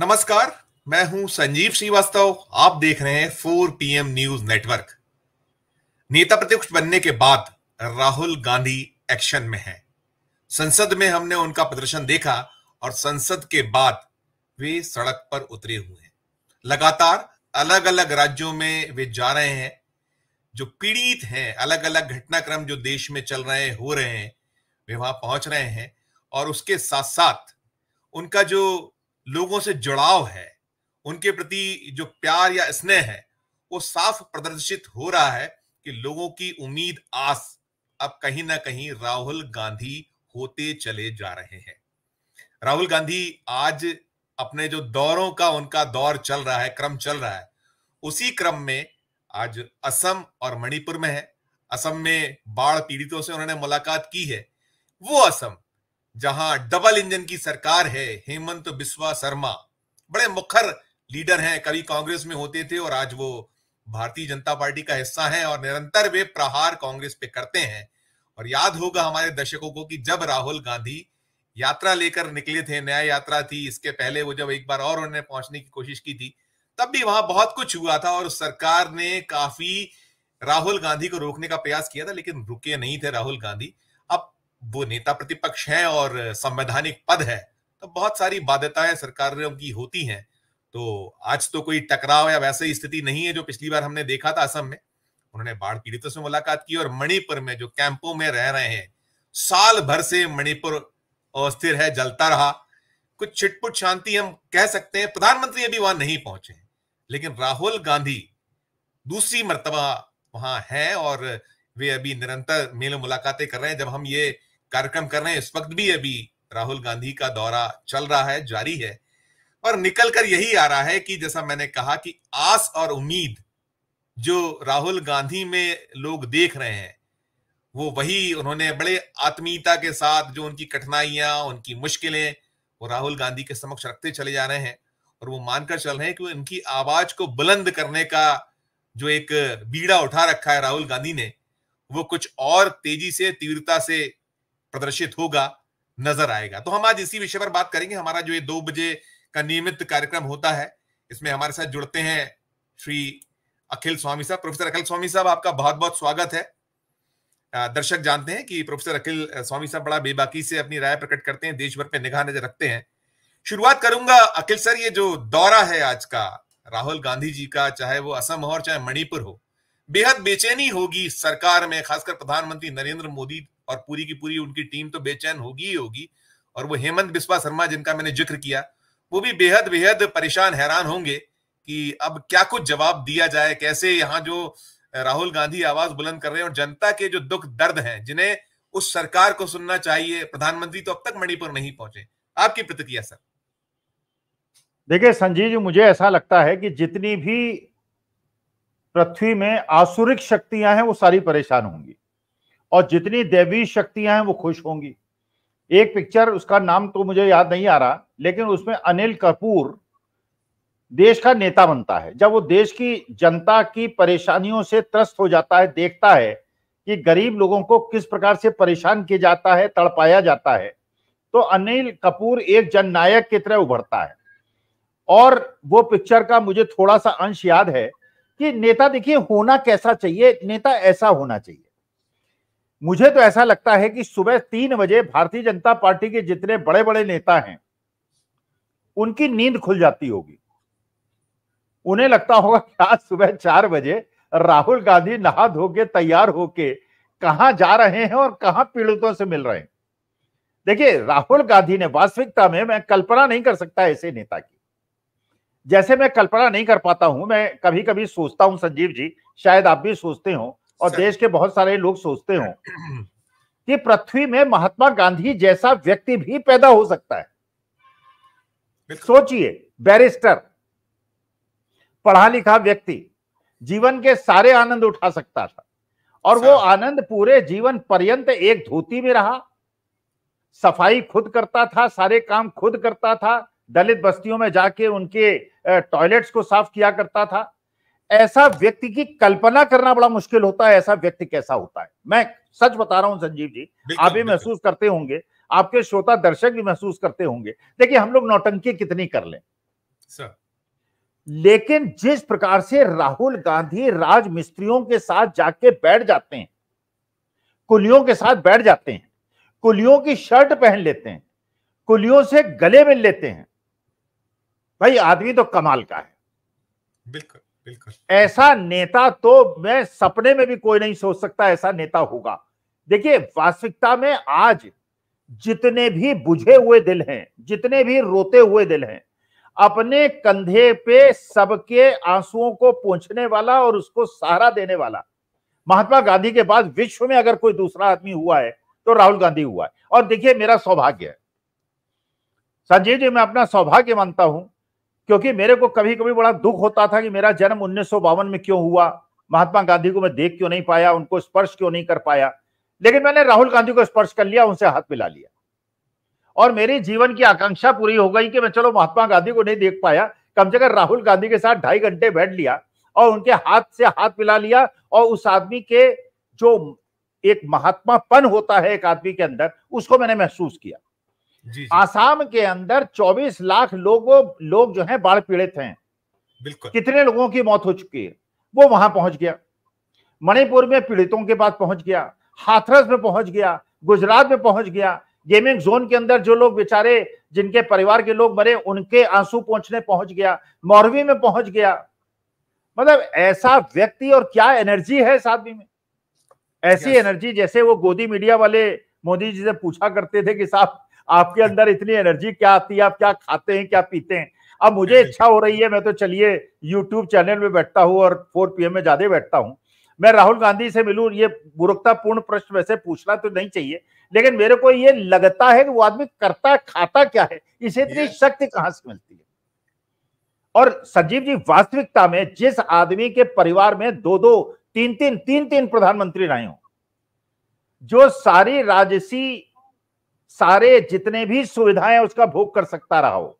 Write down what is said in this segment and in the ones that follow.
नमस्कार मैं हूं संजीव श्रीवास्तव आप देख रहे हैं 4 पीएम न्यूज नेटवर्क नेता प्रतिपक्ष बनने के बाद राहुल गांधी एक्शन में हैं संसद में हमने उनका प्रदर्शन देखा और संसद के बाद वे सड़क पर उतरे हुए हैं लगातार अलग अलग राज्यों में वे जा रहे हैं जो पीड़ित हैं अलग अलग घटनाक्रम जो देश में चल रहे हो रहे हैं वे वहां पहुंच रहे हैं और उसके साथ साथ उनका जो लोगों से जुड़ाव है उनके प्रति जो प्यार या स्नेह है वो साफ प्रदर्शित हो रहा है कि लोगों की उम्मीद आस अब कहीं ना कहीं राहुल गांधी होते चले जा रहे हैं राहुल गांधी आज अपने जो दौरों का उनका दौर चल रहा है क्रम चल रहा है उसी क्रम में आज असम और मणिपुर में है असम में बाढ़ पीड़ितों से उन्होंने मुलाकात की है वो असम जहां डबल इंजन की सरकार है हेमंत बिस्वा शर्मा बड़े मुखर लीडर हैं कभी कांग्रेस में होते थे और आज वो भारतीय जनता पार्टी का हिस्सा हैं और निरंतर वे प्रहार कांग्रेस पे करते हैं और याद होगा हमारे दर्शकों को कि जब राहुल गांधी यात्रा लेकर निकले थे न्याय यात्रा थी इसके पहले वो जब एक बार और उन्होंने पहुंचने की कोशिश की थी तब भी वहां बहुत कुछ हुआ था और सरकार ने काफी राहुल गांधी को रोकने का प्रयास किया था लेकिन रुके नहीं थे राहुल गांधी वो नेता प्रतिपक्ष है और संवैधानिक पद है तो बहुत सारी बाध्यताएं सरकारों की होती हैं तो आज तो कोई टकराव या वैसे स्थिति नहीं है जो पिछली बार हमने देखा था असम में उन्होंने बाढ़ पीड़ितों से मुलाकात की और मणिपुर में जो कैंपों में रह रहे हैं साल भर से मणिपुर अस्थिर है जलता रहा कुछ छिटपुट शांति हम कह सकते हैं प्रधानमंत्री अभी वहां नहीं पहुंचे लेकिन राहुल गांधी दूसरी मरतबा वहां है और वे अभी निरंतर मेल मुलाकातें कर रहे हैं जब हम ये कार्यक्रम कर रहे हैं इस वक्त भी अभी राहुल गांधी का दौरा चल रहा है जारी है और निकल कर यही आ रहा है कि जैसा मैंने कहा कि आस और उम्मीद जो राहुल गांधी में लोग देख रहे हैं वो वही उन्होंने बड़े आत्मीयता के साथ जो उनकी कठिनाइयां उनकी मुश्किलें वो राहुल गांधी के समक्ष रखते चले जा रहे हैं और वो मानकर चल रहे हैं कि उनकी आवाज को बुलंद करने का जो एक बीड़ा उठा रखा है राहुल गांधी ने वो कुछ और तेजी से तीव्रता से प्रदर्शित होगा नजर आएगा तो हम आज इसी विषय पर बात करेंगे हमारा जो ये दो बजे का नियमित कार्यक्रम होता है इसमें हमारे साथ जुड़ते हैं श्री अखिल स्वामी साहब प्रोफेसर अखिल स्वामी साहब आपका बहुत बहुत स्वागत है दर्शक जानते हैं कि प्रोफेसर अखिल स्वामी साहब बड़ा बेबाकी से अपनी राय प्रकट करते हैं देश भर पर निगाह नजर रखते हैं शुरुआत करूंगा अखिल सर ये जो दौरा है आज का राहुल गांधी जी का चाहे वो असम हो और चाहे मणिपुर हो बेहद बेचैनी होगी सरकार में खासकर प्रधानमंत्री नरेंद्र मोदी और पूरी की पूरी उनकी टीम तो बेचैन होगी ही होगी और वो हेमंत बिस्वा शर्मा जिनका मैंने जिक्र किया वो भी बेहद बेहद परेशान हैरान होंगे कि अब क्या कुछ जवाब दिया जाए कैसे यहाँ जो राहुल गांधी आवाज बुलंद कर रहे हैं और जनता के जो दुख दर्द हैं जिन्हें उस सरकार को सुनना चाहिए प्रधानमंत्री तो अब तक मणिपुर नहीं पहुंचे आपकी प्रतिक्रिया सर देखिए संजीव जी मुझे ऐसा लगता है कि जितनी भी पृथ्वी में आसुरिक शक्तियां हैं वो सारी परेशान होंगी और जितनी देवी शक्तियां हैं वो खुश होंगी एक पिक्चर उसका नाम तो मुझे याद नहीं आ रहा लेकिन उसमें अनिल कपूर देश का नेता बनता है जब वो देश की जनता की परेशानियों से त्रस्त हो जाता है देखता है कि गरीब लोगों को किस प्रकार से परेशान किया जाता है तड़पाया जाता है तो अनिल कपूर एक जननायक की तरह उभरता है और वो पिक्चर का मुझे थोड़ा सा अंश याद है कि नेता देखिए होना कैसा चाहिए नेता ऐसा होना चाहिए मुझे तो ऐसा लगता है कि सुबह तीन बजे भारतीय जनता पार्टी के जितने बड़े बड़े नेता हैं उनकी नींद खुल जाती होगी उन्हें लगता होगा कि आज सुबह चार बजे राहुल गांधी नहा धो के तैयार होके कहा जा रहे हैं और कहा पीड़ितों से मिल रहे हैं देखिए राहुल गांधी ने वास्तविकता में मैं कल्पना नहीं कर सकता ऐसे नेता की जैसे मैं कल्पना नहीं कर पाता हूं मैं कभी कभी सोचता हूं संजीव जी शायद आप भी सोचते हो और देश के बहुत सारे लोग सोचते हो कि पृथ्वी में महात्मा गांधी जैसा व्यक्ति भी पैदा हो सकता है सोचिए बैरिस्टर पढ़ा लिखा व्यक्ति जीवन के सारे आनंद उठा सकता था और वो आनंद पूरे जीवन पर्यंत एक धोती में रहा सफाई खुद करता था सारे काम खुद करता था दलित बस्तियों में जाके उनके टॉयलेट्स को साफ किया करता था ऐसा व्यक्ति की कल्पना करना बड़ा मुश्किल होता है ऐसा व्यक्ति कैसा होता है मैं सच बता रहा हूं संजीव जी आप भी महसूस करते होंगे आपके श्रोता दर्शक भी महसूस करते होंगे देखिए हम लोग नौटंकी कितनी कर लें लेकिन जिस प्रकार से राहुल गांधी राज मिस्त्रियों के साथ जाके बैठ जाते हैं कुलियों के साथ बैठ जाते हैं कुलियों की शर्ट पहन लेते हैं कुलियों से गले मिल लेते हैं भाई आदमी तो कमाल का है बिल्कुल ऐसा नेता तो मैं सपने में भी कोई नहीं सोच सकता ऐसा नेता होगा देखिए वास्तविकता में आज जितने भी बुझे हुए दिल हैं जितने भी रोते हुए दिल हैं अपने कंधे पे सबके आंसुओं को पहुंचने वाला और उसको सहारा देने वाला महात्मा गांधी के बाद विश्व में अगर कोई दूसरा आदमी हुआ है तो राहुल गांधी हुआ है और देखिए मेरा सौभाग्य है संजय जी मैं अपना सौभाग्य मानता हूं क्योंकि मेरे को कभी कभी बड़ा दुख होता था कि मेरा जन्म उन्नीस में क्यों हुआ महात्मा गांधी को मैं देख क्यों नहीं पाया उनको स्पर्श क्यों नहीं कर पाया लेकिन मैंने राहुल गांधी को स्पर्श कर लिया उनसे हाथ मिला लिया और मेरी जीवन की आकांक्षा पूरी हो गई कि मैं चलो महात्मा गांधी को नहीं देख पाया कम से कम राहुल गांधी के साथ ढाई घंटे बैठ लिया और उनके हाथ से हाथ मिला लिया और उस आदमी के जो एक महात्मापन होता है एक आदमी के अंदर उसको मैंने महसूस किया आसाम के अंदर 24 लाख लोगों लोग जो हैं बाढ़ पीड़ित हैं बिल्कुल कितने लोगों की मौत हो चुकी है वो वहां पहुंच गया मणिपुर में पीड़ितों के पास पहुंच गया हाथरस में पहुंच गया गुजरात में पहुंच गया गेमिंग जोन के अंदर जो लोग बेचारे जिनके परिवार के लोग मरे उनके आंसू पहुंचने पहुंच गया मौरवी में पहुंच गया मतलब ऐसा व्यक्ति और क्या एनर्जी है इस आदमी में ऐसी एनर्जी जैसे वो गोदी मीडिया वाले मोदी जी से पूछा करते थे कि साहब आपके अंदर इतनी एनर्जी क्या आती है आप क्या खाते हैं क्या पीते हैं अब मुझे हम्म, इच्छा हो रही है मैं तो चलिए यूट्यूब चैनल में बैठता हूँ और फोर पी में ज्यादा बैठता हूँ मैं राहुल गांधी से मिलूं ये मूर्खतापूर्ण प्रश्न वैसे पूछना तो नहीं चाहिए लेकिन मेरे को ये लगता है कि वो आदमी करता खाता क्या है इसे इतनी शक्ति कहां से मिलती है और संजीव जी वास्तविकता में जिस आदमी के परिवार में दो दो तीन तीन तीन तीन प्रधानमंत्री रहे हो जो सारी राजसी सारे जितने भी सुविधाएं उसका भोग कर सकता रहा हो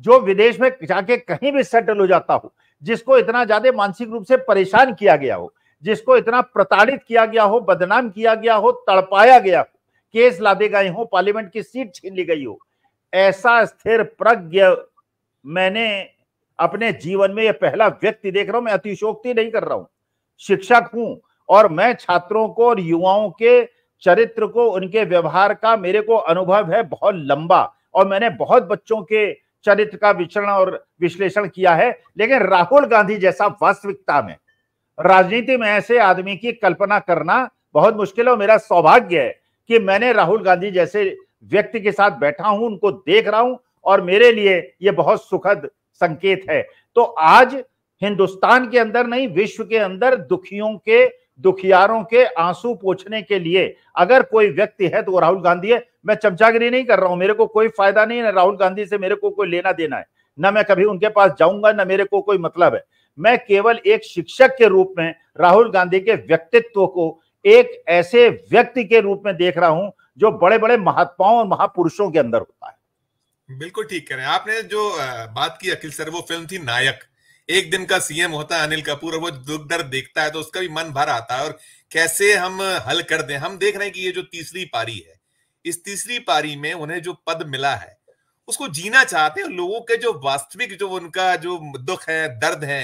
जो विदेश में जाके कहीं भी सेटल हो जाता हो जिसको इतना ज्यादा मानसिक रूप से परेशान किया गया हो जिसको इतना प्रताड़ित किया गया हो बदनाम किया गया हो तड़पाया गया हो केस लादे गए हो पार्लियामेंट की सीट छीन ली गई हो ऐसा स्थिर प्रज्ञ मैंने अपने जीवन में यह पहला व्यक्ति देख रहा हूं मैं अतिशोक्ति नहीं कर रहा हूं शिक्षक हूं और मैं छात्रों को और युवाओं के चरित्र को उनके व्यवहार का मेरे को अनुभव है बहुत लंबा और मैंने बहुत बच्चों के चरित्र का विचरण और विश्लेषण किया है लेकिन राहुल गांधी जैसा वास्तविकता में राजनीति में ऐसे आदमी की कल्पना करना बहुत मुश्किल है और मेरा सौभाग्य है कि मैंने राहुल गांधी जैसे व्यक्ति के साथ बैठा हूं उनको देख रहा हूं और मेरे लिए ये बहुत सुखद संकेत है तो आज हिंदुस्तान के अंदर नहीं विश्व के अंदर दुखियों के दुखियारों के आंसू पोछने के लिए अगर कोई व्यक्ति है तो वो राहुल गांधी है मैं चमचागिरी नहीं कर रहा हूं मेरे को कोई फायदा नहीं है राहुल गांधी से मेरे को कोई लेना देना है ना मैं कभी उनके पास जाऊंगा ना मेरे को कोई मतलब है मैं केवल एक शिक्षक के रूप में राहुल गांधी के व्यक्तित्व को एक ऐसे व्यक्ति के रूप में देख रहा हूं जो बड़े बड़े महात्माओं और महापुरुषों के अंदर होता है बिल्कुल ठीक कह रहे हैं आपने जो बात की अखिल सर वो फिल्म थी नायक एक दिन का सीएम होता है अनिल कपूर और वो दुख दर्द देखता है तो उसका भी मन भर आता है और कैसे हम हल कर दें हम देख रहे हैं कि ये जो तीसरी पारी है इस तीसरी पारी में उन्हें जो पद मिला है उसको जीना चाहते हैं लोगों के जो वास्तविक जो उनका जो दुख है दर्द है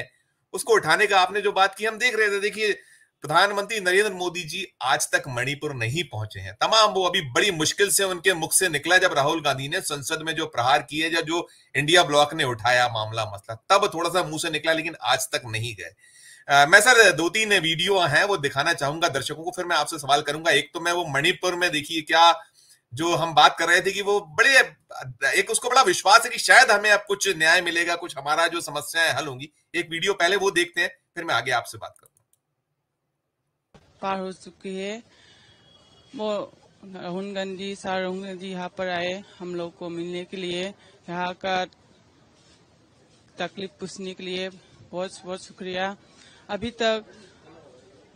उसको उठाने का आपने जो बात की हम देख रहे थे देखिए प्रधानमंत्री नरेंद्र मोदी जी आज तक मणिपुर नहीं पहुंचे हैं तमाम वो अभी बड़ी मुश्किल से उनके मुख से निकला जब राहुल गांधी ने संसद में जो प्रहार किए या जो इंडिया ब्लॉक ने उठाया मामला मसला तब थोड़ा सा मुंह से निकला लेकिन आज तक नहीं गए मैं सर दो तीन वीडियो हैं वो दिखाना चाहूंगा दर्शकों को फिर मैं आपसे सवाल करूंगा एक तो मैं वो मणिपुर में देखिए क्या जो हम बात कर रहे थे कि वो बड़े एक उसको बड़ा विश्वास है कि शायद हमें अब कुछ न्याय मिलेगा कुछ हमारा जो समस्याएं हल होंगी एक वीडियो पहले वो देखते हैं फिर मैं आगे आपसे बात करूंगा पार हो चुकी है वो राहुल गांधी सर राहुल गांधी यहाँ पर आए हम लोग को मिलने के लिए यहाँ का तकलीफ पूछने के लिए बहुत बहुत शुक्रिया अभी तक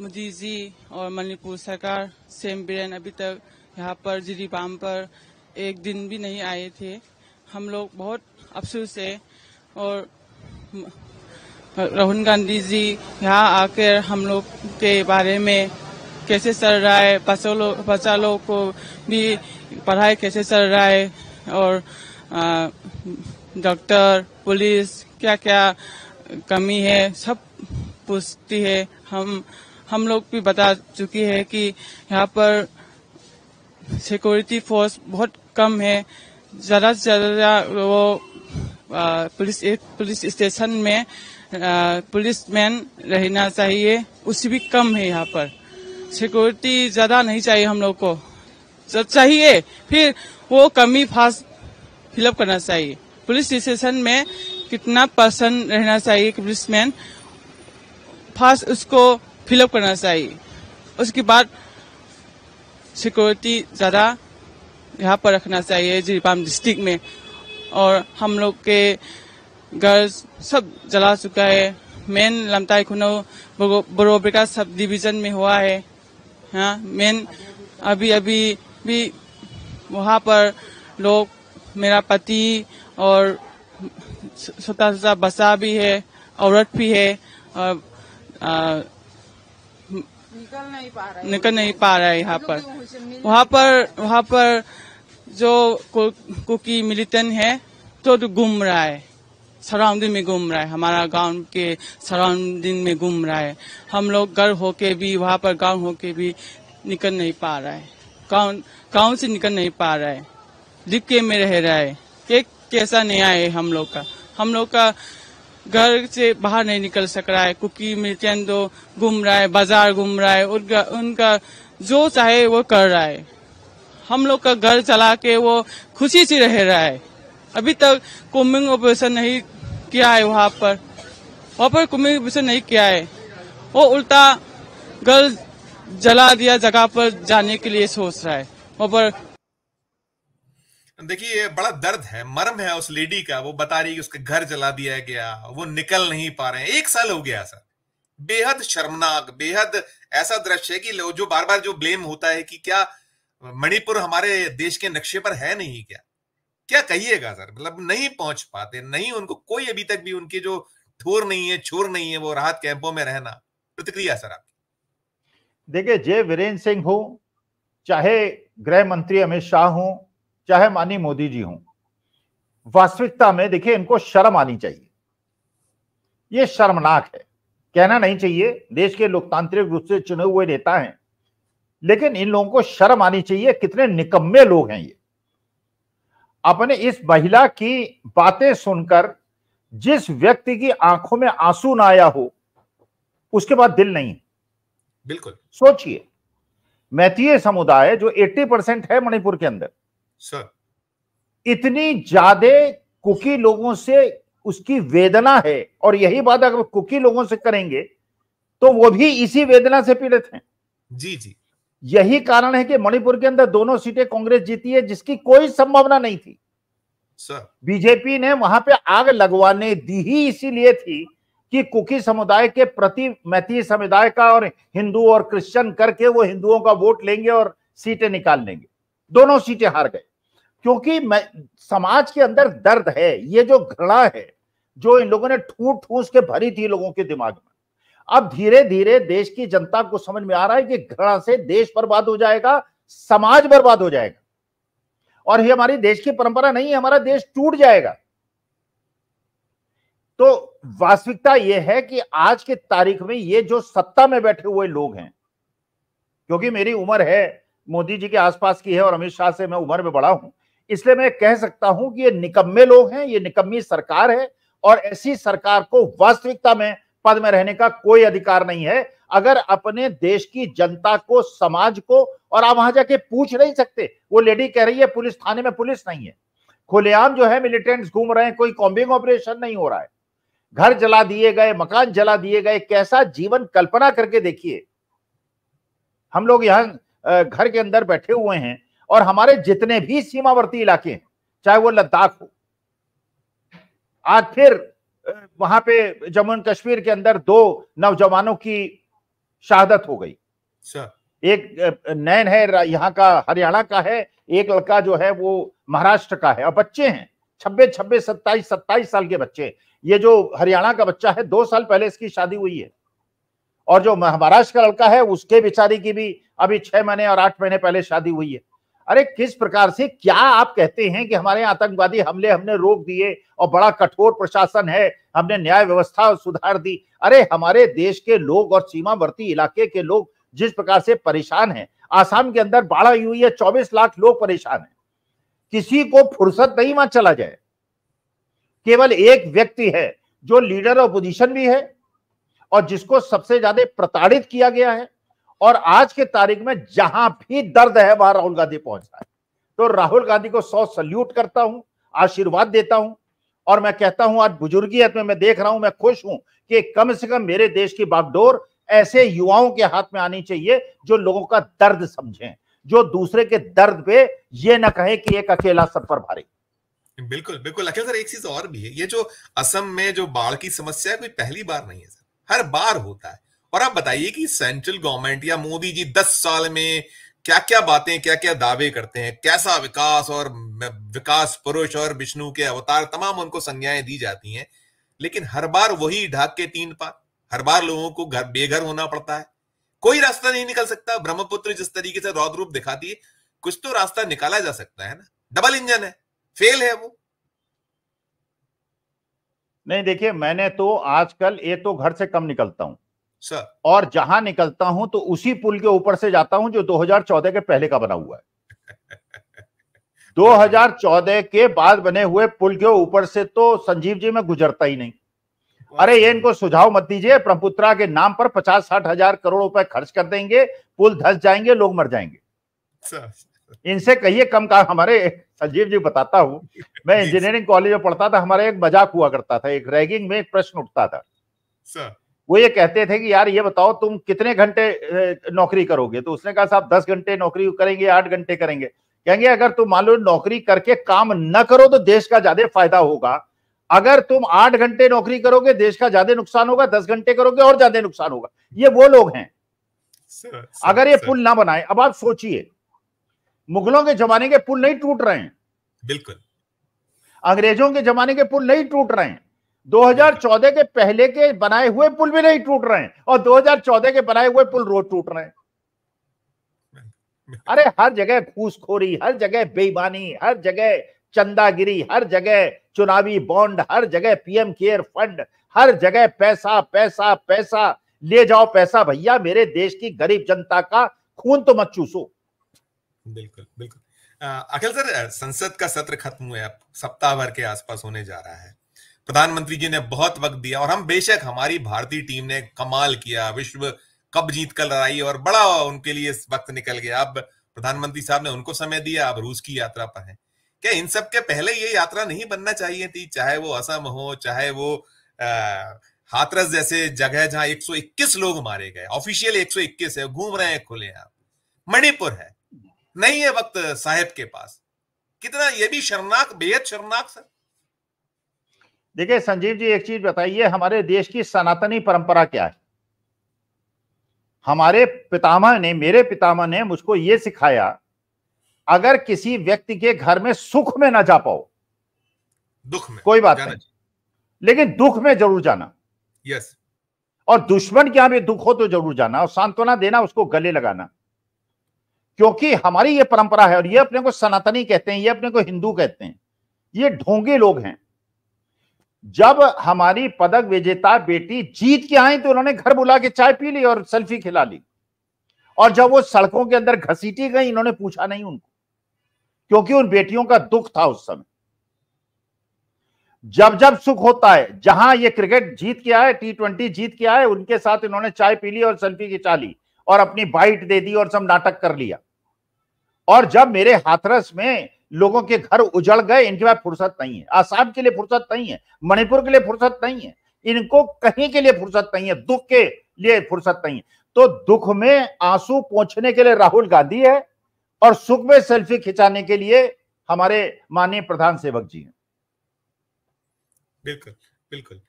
मोदी जी और मणिपुर सरकार सेम बीरेन अभी तक यहाँ पर जीरी बाम पर एक दिन भी नहीं आए थे हम लोग बहुत अफसोस है और राहुल गांधी जी यहाँ आकर हम लोग के बारे में कैसे चल रहा है बच्चा लोग को भी पढ़ाई कैसे चल रहा है और डॉक्टर पुलिस क्या क्या कमी है सब पूछती है हम हम लोग भी बता चुकी है कि यहाँ पर सिक्योरिटी फोर्स बहुत कम है ज़्यादा से ज़्यादा वो पुलिस पुलिस स्टेशन में पुलिस मैन रहना चाहिए उससे भी कम है यहाँ पर सिक्योरिटी ज्यादा नहीं चाहिए हम लोग को जब चाहिए फिर वो कमी फास्ट फिलअप करना चाहिए पुलिस स्टेशन में कितना पर्सन रहना चाहिए पुलिस मैन फास्ट उसको फिलअप करना चाहिए उसके बाद सिक्योरिटी ज़्यादा यहाँ पर रखना चाहिए जीपाम डिस्ट्रिक्ट में और हम लोग के घर सब जला चुका है मेन लमताई खुनो बड़ो सब डिवीजन में हुआ है हाँ मेन अभी अभी भी वहाँ पर लोग मेरा पति और छोटा छोटा बसा भी है औरत भी है और निकल नहीं पा रहा है निकल नहीं पा रहा है यहाँ पर वहाँ पर वहाँ पर जो कुकी मिलिटेंट है तो घूम रहा है सराउंडिंग में घूम रहा है हमारा गांव के सराउंडिंग में घूम रहा है हम लोग घर होके भी वहाँ पर गांव होके भी निकल नहीं पा रहा है गांव गांव से निकल नहीं पा रहा है दिक्के में रह रहा है एक कैसा नया है हम लोग का हम लोग का घर से बाहर नहीं निकल सक रहा है मिर्चन दो घूम रहा है बाजार घूम रहा है उनका उनका जो चाहे वो कर रहा है हम लोग का घर चला के वो खुशी से रह रहा है अभी तक कुमिंग ऑपरेशन नहीं किया है वहाँ पर वहाँ पर कुमिंग ऑपरेशन नहीं किया है वो उल्टा गर्ल जला दिया जगह पर जाने के लिए सोच रहा है वहाँ पर देखिए बड़ा दर्द है मर्म है उस लेडी का वो बता रही है कि उसके घर जला दिया गया वो निकल नहीं पा रहे हैं एक साल हो गया सर बेहद शर्मनाक बेहद ऐसा दृश्य है कि जो बार बार जो ब्लेम होता है कि क्या मणिपुर हमारे देश के नक्शे पर है नहीं क्या क्या कहिएगा सर मतलब नहीं पहुंच पाते नहीं उनको कोई अभी तक भी उनकी जो ठोर नहीं है छोर नहीं है वो राहत कैंपों में रहना प्रतिक्रिया सर आपकी देखिए जय वीरेंद्र सिंह हो चाहे गृह मंत्री अमित शाह हो चाहे माननीय मोदी जी हो वास्तविकता में देखिए इनको शर्म आनी चाहिए ये शर्मनाक है कहना नहीं चाहिए देश के लोकतांत्रिक रूप से चुने हुए नेता हैं लेकिन इन लोगों को शर्म आनी चाहिए कितने निकम्मे लोग हैं ये अपने इस महिला की बातें सुनकर जिस व्यक्ति की आंखों में आंसू ना आया हो उसके बाद दिल नहीं बिल्कुल सोचिए मैथिय समुदाय जो 80 परसेंट है मणिपुर के अंदर सर इतनी ज्यादा कुकी लोगों से उसकी वेदना है और यही बात अगर कुकी लोगों से करेंगे तो वो भी इसी वेदना से पीड़ित हैं जी जी यही कारण है कि मणिपुर के अंदर दोनों सीटें कांग्रेस जीती है जिसकी कोई संभावना नहीं थी बीजेपी ने वहां पे आग लगवाने दी ही इसीलिए थी कि कुकी समुदाय के प्रति मैथी समुदाय का और हिंदू और क्रिश्चियन करके वो हिंदुओं का वोट लेंगे और सीटें निकाल लेंगे दोनों सीटें हार गए क्योंकि समाज के अंदर दर्द है ये जो घृणा है जो इन लोगों ने ठूस ठूस के भरी थी लोगों के दिमाग में अब धीरे धीरे देश की जनता को समझ में आ रहा है कि घृणा से देश बर्बाद हो जाएगा समाज बर्बाद हो जाएगा और ये हमारी देश की परंपरा नहीं है हमारा देश टूट जाएगा तो वास्तविकता यह है कि आज की तारीख में ये जो सत्ता में बैठे हुए लोग हैं क्योंकि मेरी उम्र है मोदी जी के आसपास की है और अमित शाह से मैं उम्र में बड़ा हूं इसलिए मैं कह सकता हूं कि ये निकम्मे लोग हैं ये निकम्मी सरकार है और ऐसी सरकार को वास्तविकता में पद में रहने का कोई अधिकार नहीं है अगर अपने देश की जनता को समाज को और आप वहां जाके पूछ नहीं सकते वो लेडी कह रही है पुलिस थाने में पुलिस नहीं है खुलेआम जो है मिलिटेंट्स घूम रहे हैं कोई कॉम्बिंग ऑपरेशन नहीं हो रहा है घर जला दिए गए मकान जला दिए गए कैसा जीवन कल्पना करके देखिए हम लोग यहां घर के अंदर बैठे हुए हैं और हमारे जितने भी सीमावर्ती इलाके हैं चाहे वो लद्दाख हो आज फिर वहां पे जम्मू एंड कश्मीर के अंदर दो नौजवानों की शहादत हो गई अच्छा। एक नैन है यहाँ का हरियाणा का है एक लड़का जो है वो महाराष्ट्र का है और बच्चे हैं छब्बीस छब्बीस सत्ताईस सत्ताईस साल के बच्चे ये जो हरियाणा का बच्चा है दो साल पहले इसकी शादी हुई है और जो महाराष्ट्र का लड़का है उसके बेचारी की भी अभी छह महीने और आठ महीने पहले शादी हुई है अरे किस प्रकार से क्या आप कहते हैं कि हमारे आतंकवादी हमले हमने रोक दिए और बड़ा कठोर प्रशासन है हमने न्याय व्यवस्था सुधार दी अरे हमारे देश के लोग और सीमावर्ती इलाके के लोग जिस प्रकार से परेशान हैं आसाम के अंदर बाढ़ आई हुई है चौबीस लाख लोग परेशान हैं किसी को फुर्सत नहीं वहां चला जाए केवल एक व्यक्ति है जो लीडर ऑफ पोजिशन भी है और जिसको सबसे ज्यादा प्रताड़ित किया गया है और आज के तारीख में जहां भी दर्द है वहां राहुल गांधी पहुंचा है तो राहुल गांधी को सौ सल्यूट करता हूं आशीर्वाद देता हूं और मैं कहता हूं आज बुजुर्गियत तो में मैं देख रहा हूं मैं खुश हूं कि कम से कम मेरे देश की बागडोर ऐसे युवाओं के हाथ में आनी चाहिए जो लोगों का दर्द समझें जो दूसरे के दर्द पे ये ना कहे कि एक अकेला सब पर भारी बिल्कुल बिल्कुल अखिल सर एक चीज और भी है ये जो असम में जो बाढ़ की समस्या है कोई पहली बार नहीं है सर हर बार होता है और आप बताइए कि सेंट्रल गवर्नमेंट या मोदी जी दस साल में क्या क्या बातें क्या क्या दावे करते हैं कैसा विकास और विकास पुरुष और विष्णु के अवतार तमाम उनको संज्ञाएं दी जाती हैं लेकिन हर बार वही ढाक के तीन पार हर बार लोगों को घर बेघर होना पड़ता है कोई रास्ता नहीं निकल सकता ब्रह्मपुत्र जिस तरीके से रौद रूप दिखाती है कुछ तो रास्ता निकाला जा सकता है ना डबल इंजन है फेल है वो नहीं देखिए मैंने तो आजकल ये तो घर से कम निकलता हूं सर और जहां निकलता हूं तो उसी पुल के ऊपर से जाता हूं जो 2014 के पहले का बना हुआ है 2014 के बाद बने हुए पुल के ऊपर से तो संजीव जी में गुजरता ही नहीं अरे ये इनको सुझाव मत दीजिए ब्रह्मपुत्रा के नाम पर पचास साठ हजार करोड़ रुपए खर्च कर देंगे पुल धस जाएंगे लोग मर जाएंगे इनसे कहिए कम काम हमारे संजीव जी बताता हूँ मैं इंजीनियरिंग कॉलेज में पढ़ता था हमारा एक मजाक हुआ करता था एक रैगिंग में एक प्रश्न उठता था वो ये कहते थे कि यार ये बताओ तुम कितने घंटे नौकरी करोगे तो उसने कहा साहब दस घंटे नौकरी करेंगे आठ घंटे करेंगे कहेंगे अगर तुम मान लो नौकरी करके काम न करो तो देश का ज्यादा फायदा होगा अगर तुम आठ घंटे नौकरी करोगे देश का ज्यादा नुकसान होगा दस घंटे करोगे और ज्यादा नुकसान होगा ये वो लोग हैं अगर ये पुल ना बनाए अब आप सोचिए मुगलों के जमाने के पुल नहीं टूट रहे हैं बिल्कुल अंग्रेजों के जमाने के पुल नहीं टूट रहे हैं 2014 के पहले के बनाए हुए पुल भी नहीं टूट रहे हैं और 2014 के बनाए हुए पुल रोज टूट रहे हैं अरे हर जगह घूसखोरी हर जगह बेईमानी हर जगह चंदागिरी हर जगह चुनावी बॉन्ड हर जगह पीएम केयर फंड हर जगह पैसा पैसा पैसा ले जाओ पैसा भैया मेरे देश की गरीब जनता का खून तो मत चूसो बिल्कुल बिल्कुल अखिल सर संसद का सत्र खत्म हुआ सप्ताह भर के आसपास होने जा रहा है प्रधानमंत्री जी ने बहुत वक्त दिया और हम बेशक हमारी भारतीय टीम ने कमाल किया विश्व कप जीत कर लड़ाई और बड़ा उनके लिए वक्त निकल गया अब प्रधानमंत्री साहब ने उनको समय दिया अब रूस की यात्रा पर है क्या इन सब के पहले ये यात्रा नहीं बनना चाहिए थी चाहे वो असम हो चाहे वो हाथरस जैसे जगह जहां 121 लोग मारे गए ऑफिशियल 121 है घूम रहे हैं खुले आप मणिपुर है नहीं है वक्त साहेब के पास कितना ये भी शर्मनाक बेहद शर्मनाक सर देखिए संजीव जी एक चीज बताइए हमारे देश की सनातनी परंपरा क्या है हमारे पितामह ने मेरे पितामह ने मुझको यह सिखाया अगर किसी व्यक्ति के घर में सुख में ना जा पाओ दुख में कोई बात नहीं लेकिन दुख में जरूर जाना यस और दुश्मन के यहां भी दुख हो तो जरूर जाना और सांत्वना देना उसको गले लगाना क्योंकि हमारी ये परंपरा है और ये अपने को सनातनी कहते हैं ये अपने को हिंदू कहते हैं ये ढोंगे लोग हैं जब हमारी पदक विजेता बेटी जीत के आई तो उन्होंने घर बुला के चाय पी ली और सेल्फी खिला ली और जब वो सड़कों के अंदर घसीटी गई इन्होंने पूछा नहीं उनको क्योंकि उन बेटियों का दुख था उस समय जब जब सुख होता है जहां ये क्रिकेट जीत के आए टी ट्वेंटी जीत के आए उनके साथ इन्होंने चाय पी ली और सेल्फी खिंचा ली और अपनी बाइट दे दी और सब नाटक कर लिया और जब मेरे हाथरस में लोगों के घर उजड़ गए इनके पास फुर्सत नहीं है आसाम के लिए फुर्सत नहीं है मणिपुर के लिए फुर्सत नहीं है इनको कहीं के लिए फुर्सत नहीं है दुख के लिए फुर्सत नहीं है तो दुख में आंसू पहुंचने के लिए राहुल गांधी है और सुख में सेल्फी खिंचाने के लिए हमारे माननीय प्रधान सेवक जी हैं बिल्कुल बिल्कुल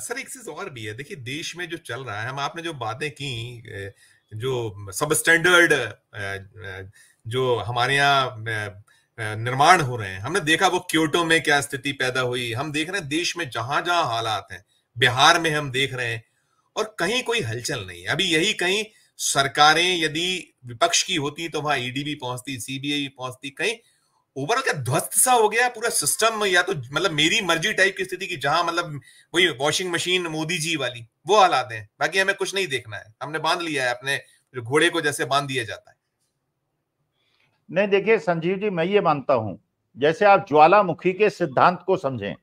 सर एक चीज और भी है देखिए देश में जो चल रहा है हम आपने जो बातें की जो सब स्टैंडर्ड जो हमारे यहाँ निर्माण हो रहे हैं हमने देखा वो क्योटो में क्या स्थिति पैदा हुई हम देख रहे हैं देश में जहां जहां हालात हैं बिहार में हम देख रहे हैं और कहीं कोई हलचल नहीं है अभी यही कहीं सरकारें यदि विपक्ष की होती तो वहां ईडी e भी पहुंचती सीबीआई भी पहुंचती कहीं ओवरऑल क्या ध्वस्त सा हो गया पूरा सिस्टम या तो मतलब मेरी मर्जी टाइप की स्थिति की जहां मतलब वही वॉशिंग मशीन मोदी जी वाली वो हालात है बाकी हमें कुछ नहीं देखना है हमने बांध लिया है अपने घोड़े को जैसे बांध दिया जाता है नहीं देखिए संजीव जी मैं ये मानता हूं जैसे आप ज्वालामुखी के सिद्धांत को समझें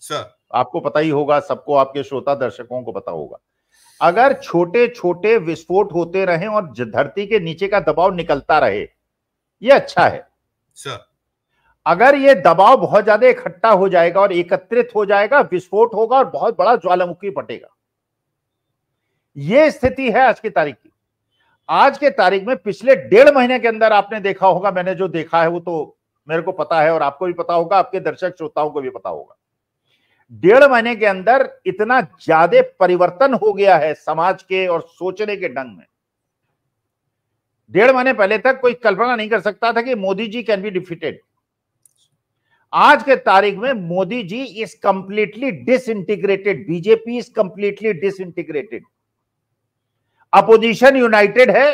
सर आपको पता ही होगा सबको आपके श्रोता दर्शकों को पता होगा अगर छोटे छोटे विस्फोट होते रहे और धरती के नीचे का दबाव निकलता रहे ये अच्छा है सर अगर ये दबाव बहुत ज्यादा इकट्ठा हो जाएगा और एकत्रित हो जाएगा विस्फोट होगा और बहुत बड़ा ज्वालामुखी बटेगा ये स्थिति है आज की तारीख की आज के तारीख में पिछले डेढ़ महीने के अंदर आपने देखा होगा मैंने जो देखा है वो तो मेरे को पता है और आपको भी पता होगा आपके दर्शक श्रोताओं को भी पता होगा डेढ़ महीने के अंदर इतना ज्यादा परिवर्तन हो गया है समाज के और सोचने के ढंग में डेढ़ महीने पहले तक कोई कल्पना नहीं कर सकता था कि Modi ji can be defeated आज के तारीख में Modi ji is completely disintegrated BJP is completely disintegrated opposition united है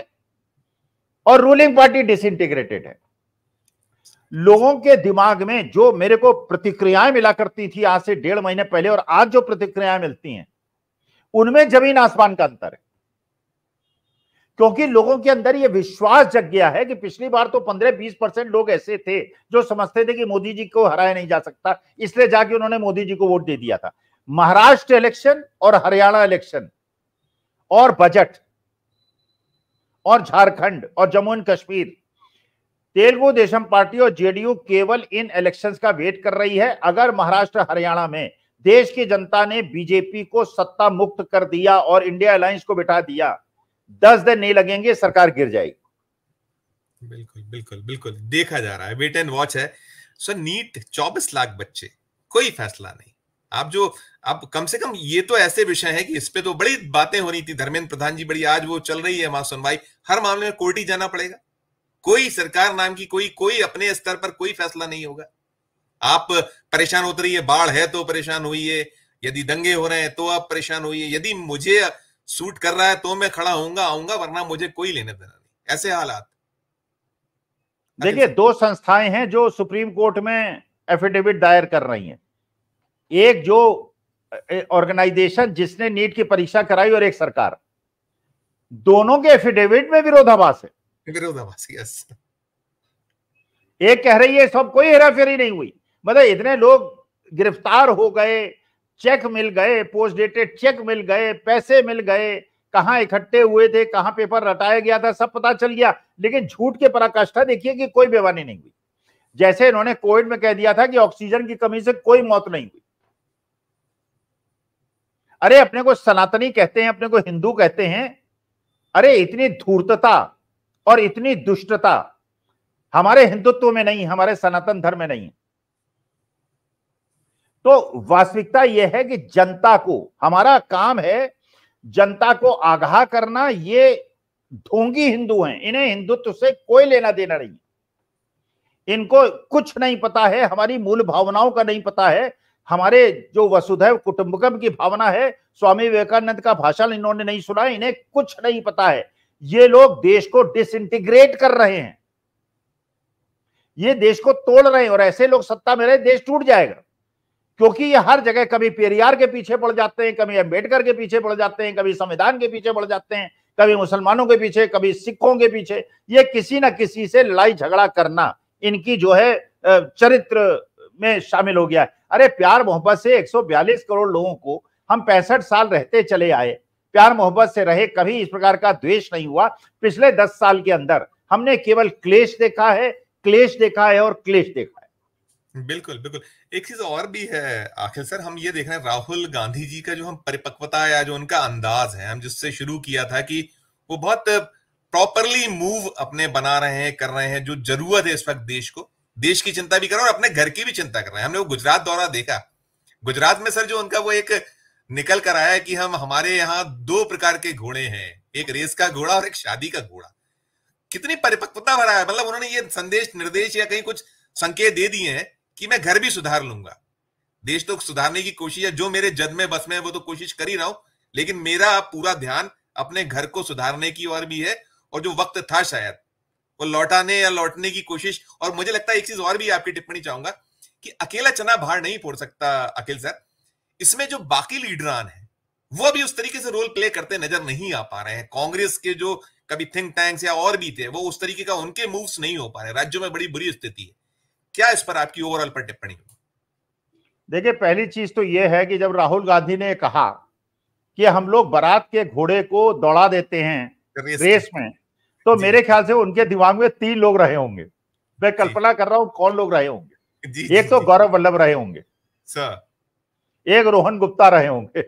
और रूलिंग पार्टी डिसइंटीग्रेटेड है लोगों के दिमाग में जो मेरे को प्रतिक्रियाएं मिला करती थी आज से डेढ़ महीने पहले और आज जो प्रतिक्रियाएं मिलती हैं उनमें जमीन आसमान का अंतर है क्योंकि लोगों के अंदर यह विश्वास जग गया है कि पिछली बार तो पंद्रह बीस परसेंट लोग ऐसे थे जो समझते थे कि मोदी जी को हराया नहीं जा सकता इसलिए जाके उन्होंने मोदी जी को वोट दे दिया था महाराष्ट्र इलेक्शन और हरियाणा इलेक्शन और बजट और झारखंड और जम्मू एंड कश्मीर तेलुगु देशम पार्टी और जेडीयू केवल इन इलेक्शंस का वेट कर रही है अगर महाराष्ट्र हरियाणा में देश की जनता ने बीजेपी को सत्ता मुक्त कर दिया और इंडिया अलायंस को बिठा दिया दस दिन नहीं लगेंगे सरकार गिर जाएगी बिल्कुल बिल्कुल बिल्कुल देखा जा रहा है वेट एंड वॉच है सर नीट चौबीस लाख बच्चे कोई फैसला नहीं आप जो आप कम से कम ये तो ऐसे विषय है कि इस पे तो बड़ी बातें हो रही थी धर्मेंद्र प्रधान जी बड़ी आज वो चल रही है वहां सुनवाई हर मामले में कोर्ट ही जाना पड़ेगा कोई सरकार नाम की कोई कोई अपने स्तर पर कोई फैसला नहीं होगा आप परेशान होते रहिए बाढ़ है तो परेशान हुई है यदि दंगे हो रहे हैं तो आप परेशान है यदि मुझे सूट कर रहा है तो मैं खड़ा होऊंगा आऊंगा वरना मुझे कोई लेने देना नहीं ऐसे हालात देखिए दो संस्थाएं हैं जो सुप्रीम कोर्ट में एफिडेविट दायर कर रही हैं एक जो ऑर्गेनाइजेशन जिसने नीट की परीक्षा कराई और एक सरकार दोनों के एफिडेविट में विरोधाभास है विरोधाभास यस एक कह रही है सब कोई हेराफेरी नहीं हुई मतलब इतने लोग गिरफ्तार हो गए चेक मिल गए पोस्ट डेटेड चेक मिल गए पैसे मिल गए कहा इकट्ठे हुए थे कहां पेपर रटाया गया था सब पता चल गया लेकिन झूठ के पराकाष्ठा देखिए कि कोई बेवानी नहीं हुई जैसे इन्होंने कोविड में कह दिया था कि ऑक्सीजन की कमी से कोई मौत नहीं हुई अरे अपने को सनातनी कहते हैं अपने को हिंदू कहते हैं अरे इतनी धूर्तता और इतनी दुष्टता हमारे हिंदुत्व में नहीं हमारे सनातन धर्म में नहीं तो वास्तविकता यह है कि जनता को हमारा काम है जनता को आगाह करना ये ढोंगी हिंदू हैं इन्हें हिंदुत्व से कोई लेना देना नहीं इनको कुछ नहीं पता है हमारी मूल भावनाओं का नहीं पता है हमारे जो वसुधैव कुटुंबकम की भावना है स्वामी विवेकानंद का भाषण इन्होंने नहीं सुना इन्हें कुछ नहीं पता है ये लोग देश को डिसइंटीग्रेट कर रहे हैं ये देश को तोड़ रहे हैं और ऐसे लोग सत्ता में रहे देश टूट जाएगा क्योंकि ये हर जगह कभी पेरियार के पीछे पड़ जाते हैं कभी अम्बेडकर के पीछे पड़ जाते हैं कभी संविधान के पीछे पड़ जाते हैं कभी मुसलमानों के पीछे कभी सिखों के पीछे ये किसी ना किसी से लड़ाई झगड़ा करना इनकी जो है चरित्र में शामिल हो गया है अरे प्यार मोहब्बत से 142 करोड़ लोगों को हम पैंसठ साल रहते चले आए प्यार मोहब्बत से रहे कभी इस प्रकार का द्वेष नहीं हुआ पिछले दस साल के अंदर हमने केवल क्लेश देखा है क्लेश देखा है और क्लेश देखा है बिल्कुल बिल्कुल एक चीज और भी है आखिर सर हम ये देख रहे हैं राहुल गांधी जी का जो हम परिपक्वता या जो उनका अंदाज है हम जिससे शुरू किया था कि वो बहुत प्रॉपरली मूव अपने बना रहे हैं कर रहे हैं जो जरूरत है इस वक्त देश को देश की चिंता भी कर रहे हैं और अपने घर की भी चिंता कर रहे हैं हमने वो गुजरात दौरा देखा गुजरात में सर जो उनका वो एक निकल कर आया कि हम हमारे यहाँ दो प्रकार के घोड़े हैं एक रेस का घोड़ा और एक शादी का घोड़ा कितनी परिपक्वता भरा है मतलब उन्होंने ये संदेश निर्देश या कहीं कुछ संकेत दे दिए हैं कि मैं घर भी सुधार लूंगा देश तो सुधारने की कोशिश है जो मेरे जद में बस में वो तो कोशिश कर ही रहा हूं लेकिन मेरा पूरा ध्यान अपने घर को सुधारने की ओर भी है और जो वक्त था शायद वो लौटाने या लौटने की कोशिश और मुझे लगता है एक चीज और भी आपकी टिप्पणी चाहूंगा कि अकेला चना भार नहीं फोड़ सकता अखिल सर इसमें जो बाकी लीडरान है वो भी उस तरीके से रोल प्ले करते नजर नहीं आ पा रहे हैं कांग्रेस के जो कभी थिंक टैंक्स या और भी थे वो उस तरीके का उनके मूव्स नहीं हो पा रहे राज्यों में बड़ी बुरी स्थिति है क्या इस पर आपकी ओवरऑल पर टिप्पणी देखिए पहली चीज तो यह है कि जब राहुल गांधी ने कहा कि हम लोग बारात के घोड़े को दौड़ा देते हैं रेस, रेस में तो मेरे ख्याल से उनके दिमाग में तीन लोग रहे होंगे मैं कल्पना कर रहा हूँ कौन लोग रहे होंगे एक तो गौरव वल्लभ रहे होंगे एक रोहन गुप्ता रहे होंगे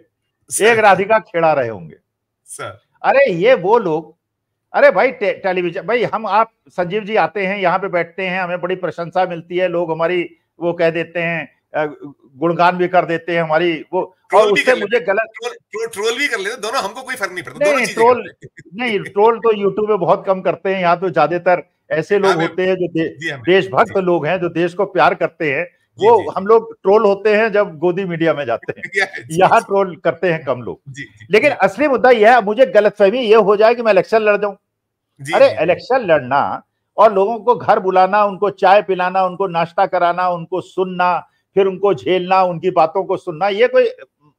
एक राधिका खेड़ा रहे होंगे अरे ये वो लोग अरे भाई टे, टेलीविजन भाई हम आप संजीव जी आते हैं यहाँ पे बैठते हैं हमें बड़ी प्रशंसा मिलती है लोग हमारी वो कह देते हैं गुणगान भी कर देते हैं हमारी वो और उससे मुझे गलत ट्रोल, ट्रोल, ट्रोल भी कर लेते दोनों हमको कोई फर्क नहीं पड़ता नहीं ट्रोल नहीं ट्रोल तो यूट्यूब में बहुत कम करते हैं यहाँ तो ज्यादातर ऐसे लोग होते हैं जो हाँ, देशभक्त लोग हैं जो देश को प्यार करते हैं वो हम लोग ट्रोल होते हैं जब गोदी मीडिया में जाते हैं यहाँ ट्रोल करते हैं कम लोग लेकिन असली मुद्दा यह है मुझे गलतफहमी ये हो जाए कि मैं इलेक्शन लड़ जाऊं अरे इलेक्शन लड़ना और लोगों को घर बुलाना उनको चाय पिलाना उनको नाश्ता कराना उनको सुनना फिर उनको झेलना उनकी बातों को सुनना ये कोई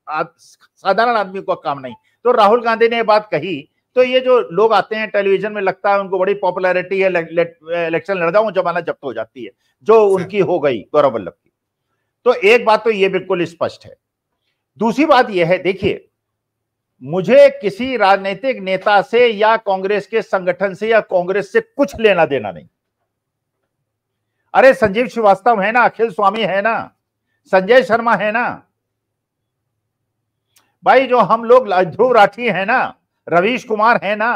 साधारण आदमी का काम नहीं तो राहुल गांधी ने यह बात कही तो ये जो लोग आते हैं टेलीविजन में लगता है उनको बड़ी पॉपुलैरिटी है इलेक्शन लड़ जाऊं जमाना जब्त हो जाती है जो उनकी हो गई गौरव वल्लभ की तो एक बात तो ये बिल्कुल स्पष्ट है दूसरी बात यह है देखिए मुझे किसी राजनीतिक नेता से या कांग्रेस के संगठन से या कांग्रेस से कुछ लेना देना नहीं अरे संजीव श्रीवास्तव है ना अखिल स्वामी है ना संजय शर्मा है ना भाई जो हम लोग ध्रुव राठी है ना रवीश कुमार है ना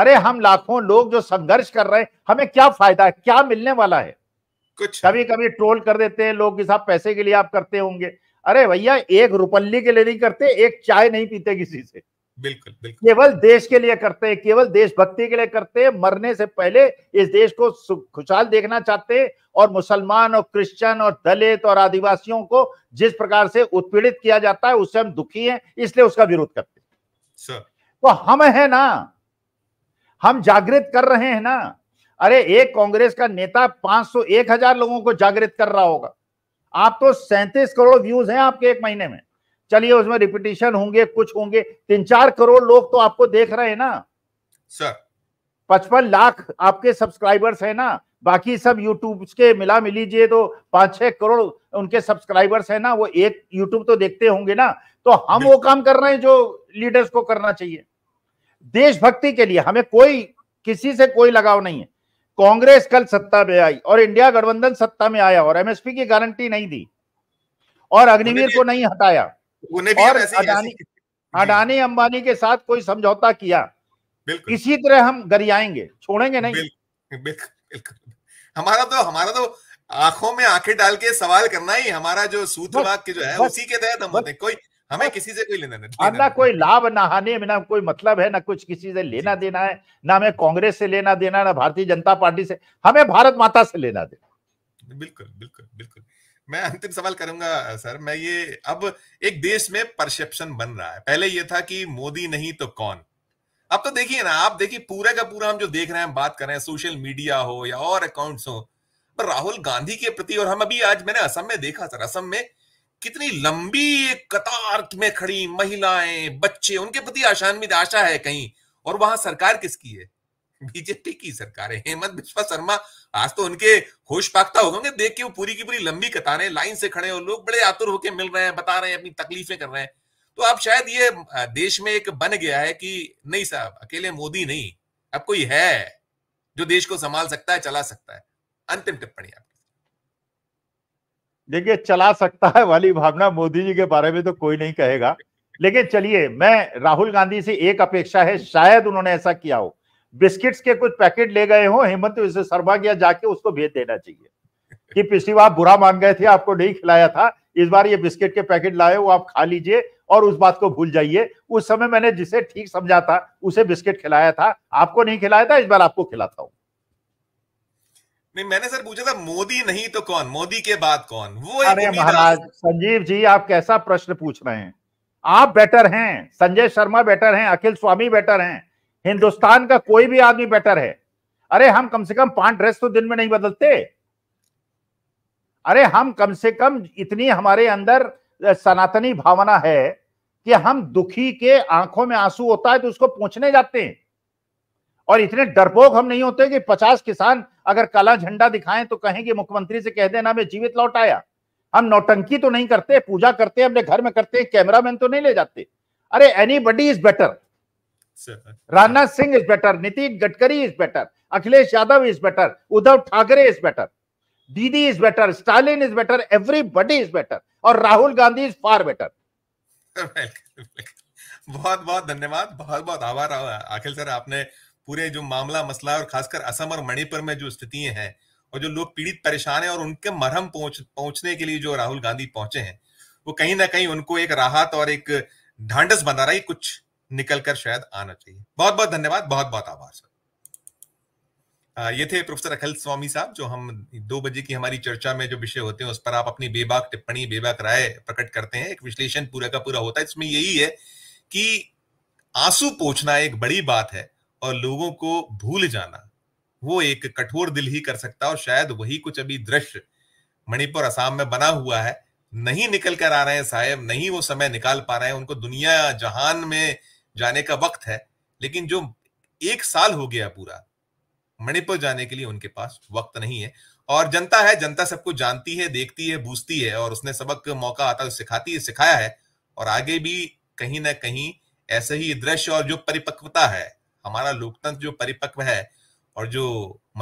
अरे हम लाखों लोग जो संघर्ष कर रहे हैं हमें क्या फायदा है क्या मिलने वाला है कुछ कभी कभी ट्रोल कर देते हैं लोग कि साहब पैसे के लिए आप करते होंगे अरे भैया एक रुपल्ली के लिए नहीं करते एक चाय नहीं पीते किसी से बिल्कुल बिल्कुल केवल देश के लिए करते हैं केवल देशभक्ति के लिए करते हैं मरने से पहले इस देश को खुशहाल देखना चाहते हैं और मुसलमान और क्रिश्चियन और दलित और आदिवासियों को जिस प्रकार से उत्पीड़ित किया जाता है उससे हम दुखी हैं इसलिए उसका विरोध करते हैं तो हम है ना हम जागृत कर रहे हैं ना अरे एक कांग्रेस का नेता पांच सौ एक हजार लोगों को जागृत कर रहा होगा आप तो सैंतीस करोड़ व्यूज हैं आपके एक महीने में चलिए उसमें रिपीटेशन होंगे कुछ होंगे तीन चार करोड़ लोग तो आपको देख रहे हैं ना सर पचपन लाख आपके सब्सक्राइबर्स है ना बाकी सब यूट्यूब के मिला मिलीजिए तो पांच छह करोड़ उनके सब्सक्राइबर्स है ना वो एक यूट्यूब तो देखते होंगे ना तो हम वो काम कर रहे हैं जो लीडर्स को करना चाहिए देशभक्ति के लिए हमें कोई किसी से कोई लगाव नहीं है कांग्रेस कल सत्ता में आई और इंडिया गठबंधन सत्ता में आया और एमएसपी की गारंटी नहीं दी और तो अग्निवीर को नहीं हटाया अडानी अंबानी के साथ कोई समझौता किया बिल्कुल इसी तरह हम गरियाएंगे छोड़ेंगे नहीं बिल्कुल हमारा तो हमारा तो आंखों में आंखें डाल के सवाल करना ही हमारा जो सूद के जो है उसी के तहत हम होते कोई हमें किसी से कोई लेना नहीं ना कोई लाभ ना हानि में ना कोई मतलब है ना कुछ किसी से लेना देना है ना हमें कांग्रेस से लेना देना ना भारतीय जनता पार्टी से हमें भारत माता से लेना देना बिल्कुल बिल्कुल बिल्कुल मैं अंतिम सवाल करूंगा सर मैं ये अब एक देश में परसेप्शन बन रहा है पहले ये था कि मोदी नहीं तो कौन अब तो देखिए ना आप देखिए पूरा का पूरा हम जो देख रहे हैं बात कर रहे हैं सोशल मीडिया हो या और अकाउंट्स हो पर राहुल गांधी के प्रति और हम अभी आज मैंने असम में देखा सर असम में कितनी लंबी एक कतार में खड़ी महिलाएं बच्चे उनके प्रति आशान्वित आशा है कहीं और वहां सरकार किसकी है बीजेपी की सरकार है हेमंत बिश्वा शर्मा आज तो उनके होश पाकता होगा उन्हें देख के वो पूरी की पूरी लंबी कतारें लाइन से खड़े हो लोग बड़े आतुर होके मिल रहे हैं बता रहे हैं अपनी तकलीफें कर रहे हैं तो अब शायद ये देश में एक बन गया है कि नहीं साहब अकेले मोदी नहीं अब कोई है जो देश को संभाल सकता है चला सकता है अंतिम टिप्पणी आपकी देखिए चला सकता है वाली भावना मोदी जी के बारे में तो कोई नहीं कहेगा लेकिन चलिए मैं राहुल गांधी से एक अपेक्षा है शायद उन्होंने ऐसा किया हो बिस्किट्स के कुछ पैकेट ले गए हो हेमंत विश्व शर्मा के जाके उसको भेज देना चाहिए कि पिछली बार बुरा मान गए थे आपको नहीं खिलाया था इस बार ये बिस्किट के पैकेट लाए वो आप खा लीजिए और उस बात को भूल जाइए उस समय मैंने जिसे ठीक समझा था उसे बिस्किट खिलाया था आपको नहीं खिलाया था इस बार आपको खिलाता हूं नहीं मैंने सर पूछा था मोदी नहीं तो कौन मोदी के बाद कौन वो अरे महाराज संजीव जी आप कैसा प्रश्न पूछ रहे हैं आप बेटर हैं संजय शर्मा बेटर हैं अखिल स्वामी बेटर हैं हिंदुस्तान का कोई भी आदमी बेटर है अरे हम कम से कम पांच ड्रेस तो दिन में नहीं बदलते अरे हम कम से कम इतनी हमारे अंदर सनातनी भावना है कि हम दुखी के आंखों में आंसू होता है तो उसको पूछने जाते हैं और इतने डरपोक हम नहीं होते कि पचास किसान अगर काला झंडा दिखाएं तो कहेंगे मुख्यमंत्री से कह देना मैं जीवित लौट आया हम नौटंकी तो नहीं करते पूजा करते अपने घर में करते कैमरामैन तो नहीं ले जाते अरे anybody is better Rajnath Rana Singh is better. Nitin Gadkari is better. Akhilesh Yadav is better. Uddhav Thackeray is better. Didi is better. Stalin is better. Everybody is better और Rahul Gandhi is far better बहुत बहुत धन्यवाद बहुत बहुत आभार अखिल sir आपने पूरे जो मामला मसला और खासकर असम और मणिपुर में जो स्थितियां हैं और जो लोग पीड़ित परेशान हैं और उनके मरहम पहुंच पहुंचने के लिए जो राहुल गांधी पहुंचे हैं वो कहीं ना कहीं उनको एक राहत और एक ढांडस बना रहा है कुछ निकल कर शायद आना चाहिए बहुत बहुत धन्यवाद बहुत बहुत आभार सर ये थे प्रोफेसर अखिल स्वामी साहब जो हम दो बजे की हमारी चर्चा में जो विषय होते हैं उस पर आप अपनी बेबाक टिप्पणी बेबाक राय प्रकट करते हैं एक विश्लेषण पूरा का पूरा होता है इसमें यही है कि आंसू पोछना एक बड़ी बात है और लोगों को भूल जाना वो एक कठोर दिल ही कर सकता है और शायद वही कुछ अभी दृश्य मणिपुर असम में बना हुआ है नहीं निकल कर आ रहे हैं साहेब नहीं वो समय निकाल पा रहे हैं उनको दुनिया जहान में जाने का वक्त है लेकिन जो एक साल हो गया पूरा मणिपुर जाने के लिए उनके पास वक्त नहीं है और जनता है जनता सबको जानती है देखती है बूझती है और उसने सबक मौका आता है सिखाती है सिखाया है और आगे भी कहीं ना कहीं ऐसे ही दृश्य और जो परिपक्वता है हमारा लोकतंत्र जो परिपक्व है और जो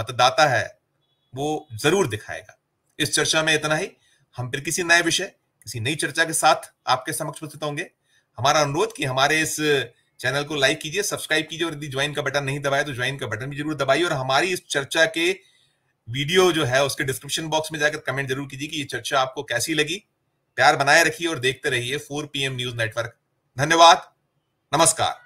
मतदाता है वो जरूर दिखाएगा इस चर्चा में इतना ही हम फिर किसी नए विषय किसी नई चर्चा के साथ आपके समक्ष उपस्थित होंगे हमारा अनुरोध कि हमारे इस चैनल को लाइक कीजिए सब्सक्राइब कीजिए और यदि ज्वाइन का बटन नहीं दबाया तो ज्वाइन का बटन भी जरूर दबाइए और हमारी इस चर्चा के वीडियो जो है उसके डिस्क्रिप्शन बॉक्स में जाकर कमेंट जरूर कीजिए कि ये चर्चा आपको कैसी लगी प्यार बनाए रखिए और देखते रहिए फोर पीएम न्यूज नेटवर्क धन्यवाद नमस्कार